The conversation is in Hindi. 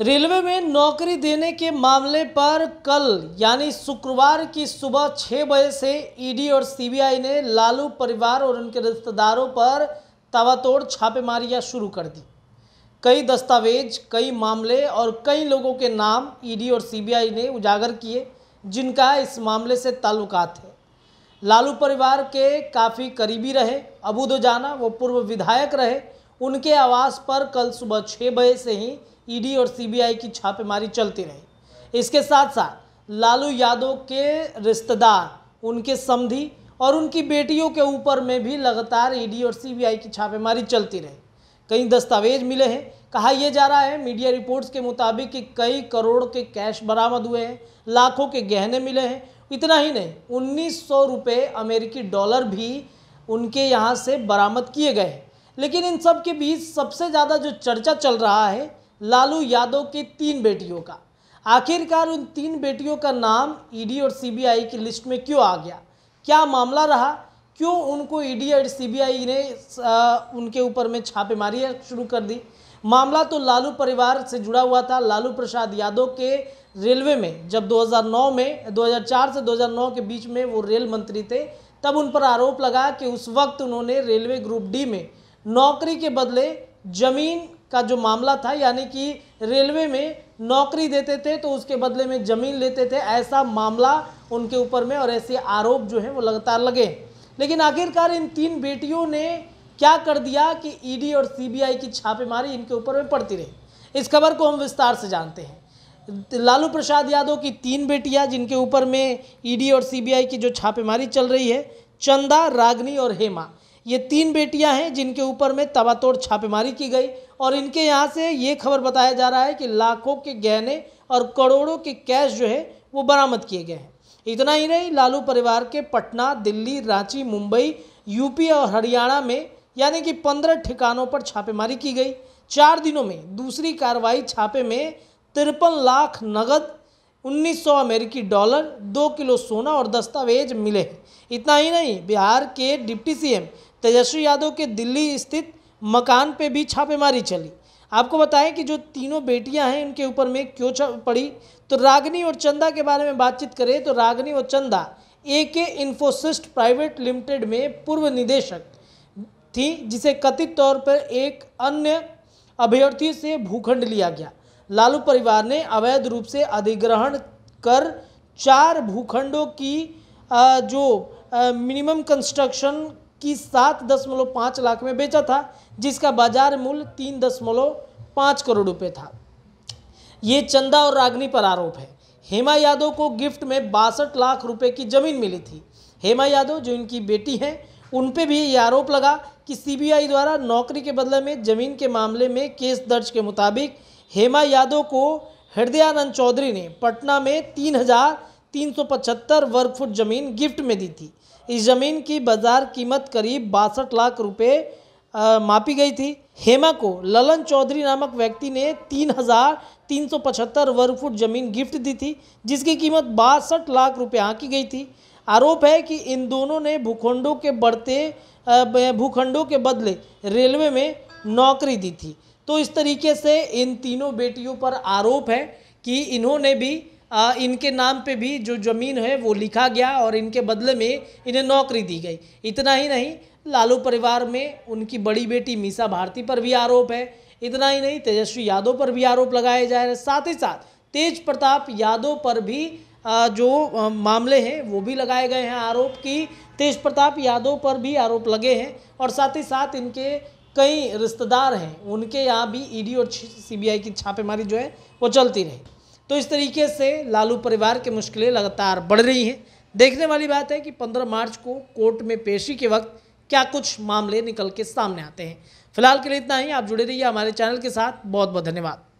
रेलवे में नौकरी देने के मामले पर कल यानी शुक्रवार की सुबह छः बजे से ईडी और सीबीआई ने लालू परिवार और उनके रिश्तेदारों पर तवातोड़ छापेमारियां शुरू कर दी कई दस्तावेज कई मामले और कई लोगों के नाम ईडी और सीबीआई ने उजागर किए जिनका इस मामले से ताल्लुकात है लालू परिवार के काफ़ी करीबी रहे अबूदोजाना वो पूर्व विधायक रहे उनके आवास पर कल सुबह छः बजे से ही ईडी और सीबीआई की छापेमारी चलती रही इसके साथ साथ लालू यादव के रिश्तेदार उनके समधी और उनकी बेटियों के ऊपर में भी लगातार ईडी और सीबीआई की छापेमारी चलती रही कई दस्तावेज मिले हैं कहा यह जा रहा है मीडिया रिपोर्ट्स के मुताबिक कि कई करोड़ के कैश बरामद हुए हैं लाखों के गहने मिले हैं इतना ही नहीं उन्नीस सौ रुपये अमेरिकी डॉलर भी उनके यहाँ से बरामद किए गए हैं लेकिन इन सब के बीच सबसे ज़्यादा जो चर्चा चल रहा है लालू यादव की तीन बेटियों का आखिरकार उन तीन बेटियों का नाम ईडी e और सीबीआई की लिस्ट में क्यों आ गया क्या मामला रहा क्यों उनको ईडी e और सीबीआई ने आ, उनके ऊपर में छापेमारी शुरू कर दी मामला तो लालू परिवार से जुड़ा हुआ था लालू प्रसाद यादव के रेलवे में जब 2009 में 2004 से 2009 के बीच में वो रेल मंत्री थे तब उन पर आरोप लगा कि उस वक्त उन्होंने रेलवे ग्रुप डी में नौकरी के बदले ज़मीन का जो मामला था यानी कि रेलवे में नौकरी देते थे तो उसके बदले में ज़मीन लेते थे ऐसा मामला उनके ऊपर में और ऐसे आरोप जो हैं वो लगातार लगे लेकिन आखिरकार इन तीन बेटियों ने क्या कर दिया कि ईडी e और सीबीआई की छापेमारी इनके ऊपर में पड़ती रही इस खबर को हम विस्तार से जानते हैं लालू प्रसाद यादव की तीन बेटियां जिनके ऊपर में ईडी e और सीबीआई की जो छापेमारी चल रही है चंदा रागनी और हेमा ये तीन बेटियां हैं जिनके ऊपर में तबातोड़ छापेमारी की गई और इनके यहाँ से ये खबर बताया जा रहा है कि लाखों के गहने और करोड़ों के कैश जो है वो बरामद किए गए हैं इतना ही नहीं लालू परिवार के पटना दिल्ली रांची मुंबई यूपी और हरियाणा में यानी कि पंद्रह ठिकानों पर छापेमारी की गई चार दिनों में दूसरी कार्रवाई छापे में तिरपन लाख नगद 1900 अमेरिकी डॉलर दो किलो सोना और दस्तावेज मिले हैं इतना ही नहीं बिहार के डिप्टी सीएम तेजस्वी यादव के दिल्ली स्थित मकान पे भी छापेमारी चली आपको बताएं कि जो तीनों बेटियां हैं उनके ऊपर में क्यों पड़ी तो रागनी और चंदा के बारे में बातचीत करें तो रागनी और चंदा ए के इन्फोसिस्ट प्राइवेट लिमिटेड में पूर्व निदेशक थी जिसे कथित तौर पर एक अन्य अभ्यर्थी से भूखंड लिया गया लालू परिवार ने अवैध रूप से अधिग्रहण कर चार भूखंडों की जो मिनिमम कंस्ट्रक्शन की सात दशमलव पाँच लाख में बेचा था जिसका बाजार मूल्य तीन दशमलव पाँच करोड़ रुपये था ये चंदा और रागनी पर आरोप है हेमा यादव को गिफ्ट में बासठ लाख रुपए की जमीन मिली थी हेमा यादव जो इनकी बेटी हैं उन पर भी ये आरोप लगा कि सीबीआई द्वारा नौकरी के बदले में जमीन के मामले में केस दर्ज के मुताबिक हेमा यादव को हृदयानंद चौधरी ने पटना में तीन हजार तीन सौ पचहत्तर वर्ग फुट जमीन गिफ्ट में दी थी इस ज़मीन की बाज़ार कीमत करीब बासठ लाख रुपए मापी गई थी हेमा को ललन चौधरी नामक व्यक्ति ने तीन हज़ार तीन सौ पचहत्तर वर्ग फुट ज़मीन गिफ्ट दी थी जिसकी कीमत बासठ लाख रुपए आँकी गई थी आरोप है कि इन दोनों ने भूखंडों के बढ़ते भूखंडों के बदले रेलवे में नौकरी दी थी तो इस तरीके से इन तीनों बेटियों पर आरोप है कि इन्होंने भी आ, इनके नाम पे भी जो ज़मीन है वो लिखा गया और इनके बदले में इन्हें नौकरी दी गई इतना ही नहीं लालू परिवार में उनकी बड़ी बेटी मीसा भारती पर भी आरोप है इतना ही नहीं तेजस्वी यादव पर भी आरोप लगाए जा रहे हैं साथ ही साथ तेज प्रताप यादव पर भी जो मामले हैं वो भी लगाए गए हैं आरोप कि तेज प्रताप यादव पर भी आरोप लगे हैं और साथ ही साथ इनके कई रिश्तेदार हैं उनके यहाँ भी ईडी और सीबीआई की छापेमारी जो है वो चलती रही तो इस तरीके से लालू परिवार की मुश्किलें लगातार बढ़ रही हैं देखने वाली बात है कि 15 मार्च को कोर्ट में पेशी के वक्त क्या कुछ मामले निकल के सामने आते हैं फिलहाल के लिए इतना ही आप जुड़े रहिए हमारे चैनल के साथ बहुत बहुत धन्यवाद